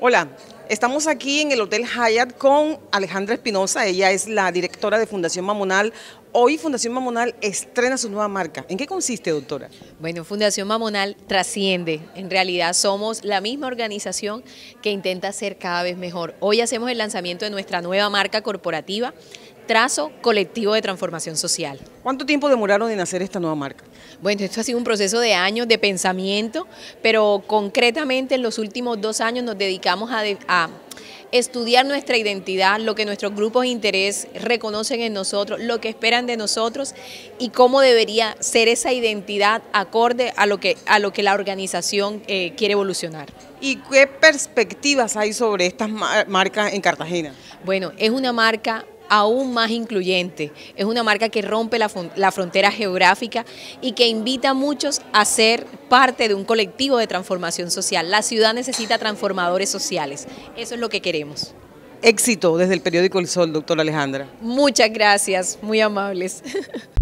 Hola, estamos aquí en el Hotel Hyatt con Alejandra Espinosa, ella es la directora de Fundación Mamonal. Hoy Fundación Mamonal estrena su nueva marca. ¿En qué consiste, doctora? Bueno, Fundación Mamonal trasciende. En realidad somos la misma organización que intenta ser cada vez mejor. Hoy hacemos el lanzamiento de nuestra nueva marca corporativa, Trazo Colectivo de Transformación Social. ¿Cuánto tiempo demoraron en hacer esta nueva marca? Bueno, esto ha sido un proceso de años de pensamiento, pero concretamente en los últimos dos años nos dedicamos a, estudiar nuestra identidad, lo que nuestros grupos de interés reconocen en nosotros, lo que esperan de nosotros y cómo debería ser esa identidad acorde a lo que, a lo que la organización eh, quiere evolucionar. ¿Y qué perspectivas hay sobre estas marcas en Cartagena? Bueno, es una marca aún más incluyente. Es una marca que rompe la, frontera geográfica y que invita a muchos a ser parte de un colectivo de transformación social. La ciudad necesita transformadores sociales. Eso es lo que queremos. Éxito desde el periódico El Sol, doctora Alejandra. Muchas gracias, muy amables.